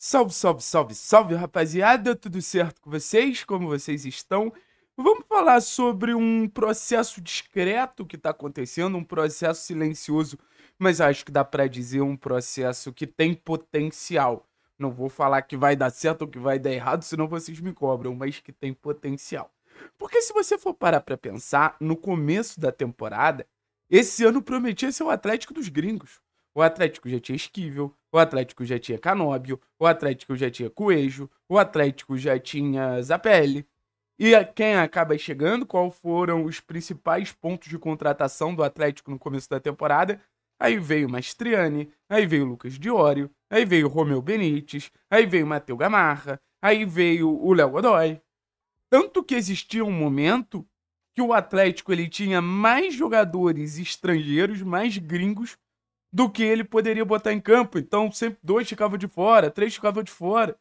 Salve, salve, salve, salve, rapaziada! Tudo certo com vocês? Como vocês estão? Vamos falar sobre um processo discreto que está acontecendo, um processo silencioso, mas acho que dá para dizer um processo que tem potencial. Não vou falar que vai dar certo ou que vai dar errado, senão vocês me cobram, mas que tem potencial. Porque se você for parar para pensar, no começo da temporada, esse ano prometia ser o Atlético dos Gringos. O Atlético já tinha Esquivel, o Atlético já tinha Canóbio, o Atlético já tinha Coelho, o Atlético já tinha Zapelli. E quem acaba chegando, qual foram os principais pontos de contratação do Atlético no começo da temporada? Aí veio Mastriani, aí veio Lucas Diório, aí veio Romeu Benítez, aí veio Matheus Gamarra, aí veio o Léo Godoy. Tanto que existia um momento que o Atlético ele tinha mais jogadores estrangeiros, mais gringos, do que ele poderia botar em campo. Então, sempre dois ficavam de fora, três ficavam de fora.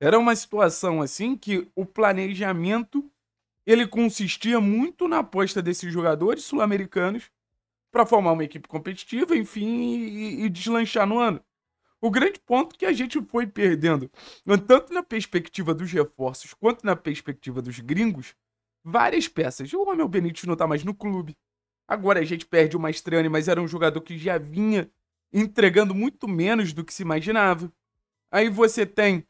Era uma situação assim que o planejamento ele consistia muito na aposta desses jogadores sul-americanos para formar uma equipe competitiva, enfim, e, e, deslanchar no ano. O grande ponto que a gente foi perdendo, tanto na perspectiva dos reforços quanto na perspectiva dos gringos, várias peças. O Romel Benítez não está mais no clube. Agora a gente perde o Mastrani, mas era um jogador que já vinha entregando muito menos do que se imaginava. Aí você tem,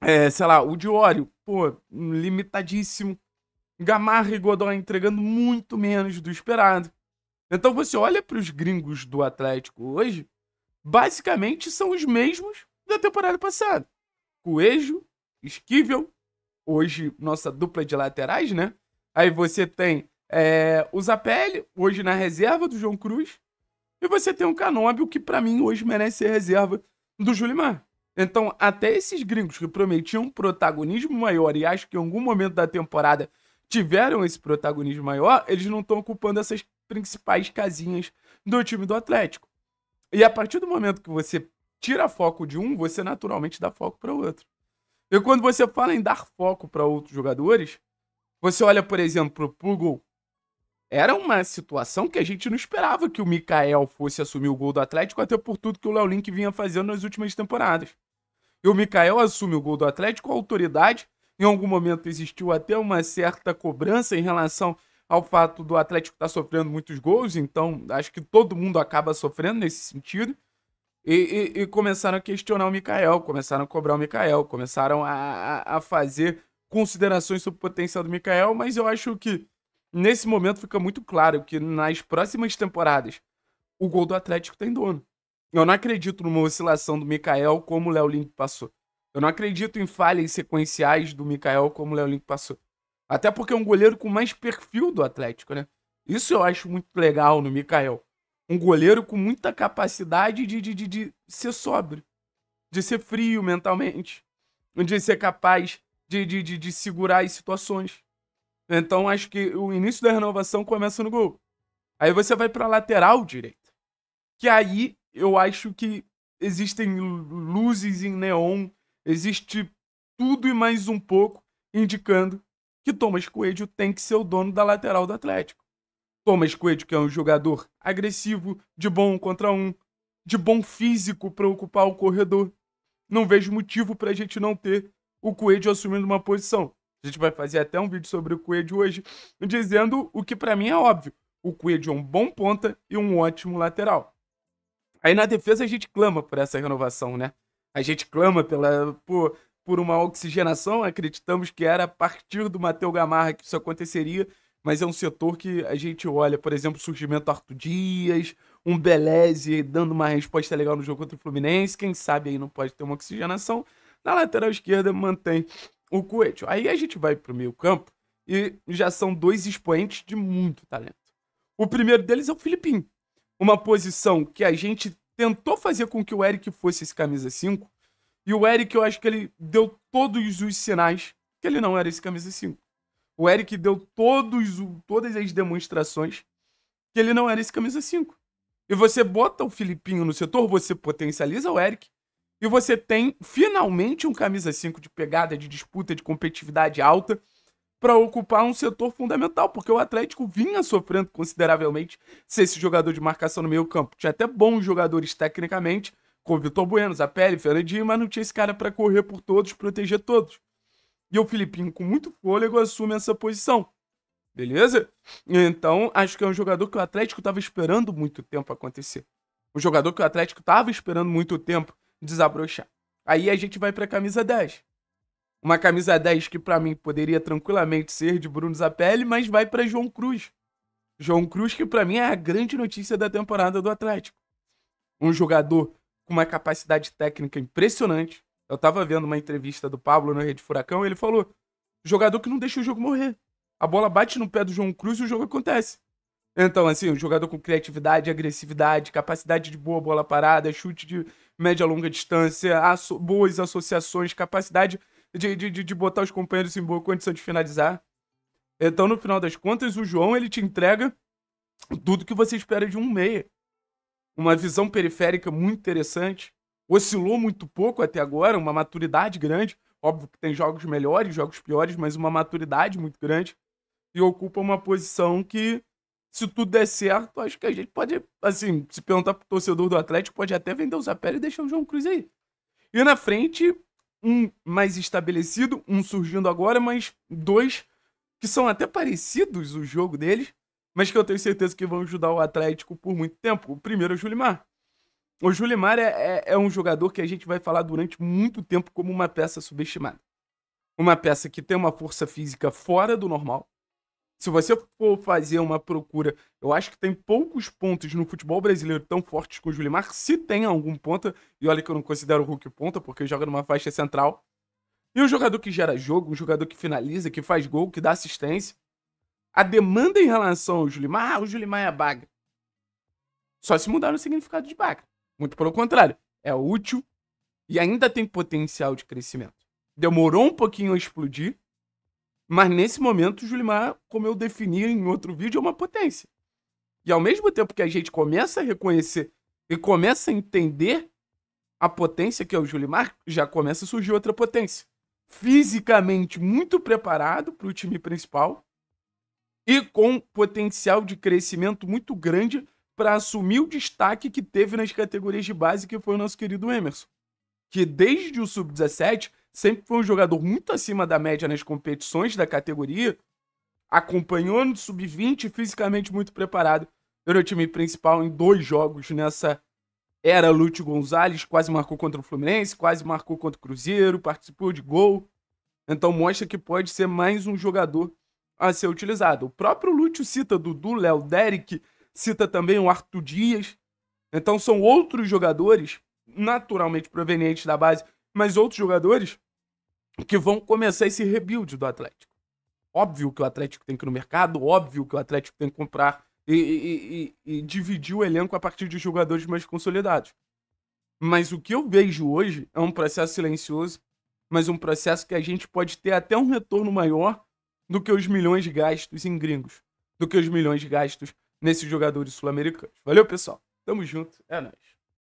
é, sei lá, o Diório, pô, limitadíssimo. Gamarra e Godoy entregando muito menos do esperado. Então você olha para os gringos do Atlético hoje, basicamente são os mesmos da temporada passada. Coelho, Esquivel, hoje nossa dupla de laterais, né? Aí você tem é, o Zapelli, hoje na reserva do João Cruz. E você tem o Canóbio, que para mim hoje merece ser reserva do Julimar. Então, até esses gringos que prometiam um protagonismo maior e acho que em algum momento da temporada tiveram esse protagonismo maior, eles não estão ocupando essas principais casinhas do time do Atlético. E a partir do momento que você tira foco de um, você naturalmente dá foco para o outro. E quando você fala em dar foco para outros jogadores, você olha, por exemplo, para o Pugol, era uma situação que a gente não esperava que o Mikael fosse assumir o gol do Atlético, até por tudo que o Léo Link vinha fazendo nas últimas temporadas. E o Mikael assume o gol do Atlético com autoridade. Em algum momento existiu até uma certa cobrança em relação ao fato do Atlético estar tá sofrendo muitos gols, então acho que todo mundo acaba sofrendo nesse sentido. E, e, e começaram a questionar o Mikael, começaram a cobrar o Mikael, começaram a, a, a fazer considerações sobre o potencial do Mikael, mas eu acho que nesse momento fica muito claro que nas próximas temporadas o gol do Atlético tem dono. Eu não acredito numa oscilação do Mikael como o Léo Link passou. Eu não acredito em falhas sequenciais do Mikael como o Léo Link passou. Até porque é um goleiro com mais perfil do Atlético, né? Isso eu acho muito legal no Mikael. Um goleiro com muita capacidade de, de, de, de ser sóbrio, de ser frio mentalmente, de ser capaz de, de, de, de segurar as situações. Então acho que o início da renovação começa no gol. Aí você vai para lateral direito. Que aí eu acho que existem luzes em neon, existe tudo e mais um pouco indicando que Thomas Coelho tem que ser o dono da lateral do Atlético. Thomas Coelho, que é um jogador agressivo, de bom contra um, de bom físico para ocupar o corredor. Não vejo motivo para a gente não ter o Coelho assumindo uma posição. A gente vai fazer até um vídeo sobre o Coelho hoje, dizendo o que para mim é óbvio. O Coelho é um bom ponta e um ótimo lateral. Aí na defesa a gente clama por essa renovação, né? A gente clama pela, por, por uma oxigenação, acreditamos que era a partir do Matheus Gamarra que isso aconteceria, mas é um setor que a gente olha, por exemplo, o surgimento do Arthur Dias, um Beleze dando uma resposta legal no jogo contra o Fluminense, quem sabe aí não pode ter uma oxigenação. Na lateral esquerda mantém o Coelho. Aí a gente vai pro meio campo e já são dois expoentes de muito talento. O primeiro deles é o Filipinho, Uma posição que a gente tentou fazer com que o Eric fosse esse camisa 5. E o Eric, eu acho que ele deu todos os sinais que ele não era esse camisa 5. O Eric deu todos, todas as demonstrações que ele não era esse camisa 5. E você bota o Filipinho no setor, você potencializa o Eric, e você tem finalmente um camisa 5 de pegada, de disputa, de competitividade alta para ocupar um setor fundamental, porque o Atlético vinha sofrendo consideravelmente se esse jogador de marcação no meio campo. Tinha até bons jogadores tecnicamente, com o Vitor Bueno, Zapelli, Fernandinho, mas não tinha esse cara para correr por todos, proteger todos. E o Filipinho, com muito fôlego, assume essa posição. Beleza? Então, acho que é um jogador que o Atlético estava esperando muito tempo acontecer. Um jogador que o Atlético estava esperando muito tempo desabrochar. Aí a gente vai para a camisa 10. Uma camisa 10 que para mim poderia tranquilamente ser de Bruno Zapelli, mas vai para João Cruz. João Cruz que para mim é a grande notícia da temporada do Atlético. Um jogador com uma capacidade técnica impressionante. Eu tava vendo uma entrevista do Pablo na Rede Furacão, e ele falou: "Jogador que não deixa o jogo morrer. A bola bate no pé do João Cruz e o jogo acontece". Então, assim, um jogador com criatividade, agressividade, capacidade de boa bola parada, chute de, média longa distância, asso boas associações, capacidade de, de, de, botar os companheiros em boa condição de finalizar. Então, no final das contas, o João ele te entrega tudo que você espera de um meia. Uma visão periférica muito interessante. Oscilou muito pouco até agora, uma maturidade grande. Óbvio que tem jogos melhores, jogos piores, mas uma maturidade muito grande. E ocupa uma posição que se tudo der certo, acho que a gente pode, assim, se perguntar pro torcedor do Atlético, pode até vender o Zapelli e deixar o João Cruz aí. E na frente, um mais estabelecido, um surgindo agora, mas dois que são até parecidos o jogo deles, mas que eu tenho certeza que vão ajudar o Atlético por muito tempo. O primeiro é o Julimar. O Julimar é, é, é, um jogador que a gente vai falar durante muito tempo como uma peça subestimada. Uma peça que tem uma força física fora do normal, se você for fazer uma procura, eu acho que tem poucos pontos no futebol brasileiro tão fortes com o Julimar, se tem algum ponta, e olha que eu não considero o Hulk ponta, porque joga numa faixa central. E um jogador que gera jogo, um jogador que finaliza, que faz gol, que dá assistência. A demanda em relação ao Julimar, ah, o Julimar é baga. Só se mudar no significado de baga. Muito pelo contrário, é útil e ainda tem potencial de crescimento. Demorou um pouquinho a explodir, mas nesse momento, o Julimar, como eu defini em outro vídeo, é uma potência. E ao mesmo tempo que a gente começa a reconhecer e começa a entender a potência que é o Julimar, já começa a surgir outra potência. Fisicamente muito preparado para o time principal e com potencial de crescimento muito grande para assumir o destaque que teve nas categorias de base, que foi o nosso querido Emerson, que desde o sub-17 sempre foi um jogador muito acima da média nas competições da categoria, acompanhou no sub-20, fisicamente muito preparado. Era o time principal em dois jogos nessa era Lúcio Gonzalez, quase marcou contra o Fluminense, quase marcou contra o Cruzeiro, participou de gol. Então mostra que pode ser mais um jogador a ser utilizado. O próprio Lúcio cita Dudu, Léo Derek, cita também o Arthur Dias. Então são outros jogadores naturalmente provenientes da base mas outros jogadores que vão começar esse rebuild do Atlético. Óbvio que o Atlético tem que ir no mercado, óbvio que o Atlético tem que comprar e, e, e, e dividir o elenco a partir de jogadores mais consolidados. Mas o que eu vejo hoje é um processo silencioso, mas um processo que a gente pode ter até um retorno maior do que os milhões gastos em gringos, do que os milhões gastos nesses jogadores sul-americanos. Valeu, pessoal. Tamo junto. É nóis.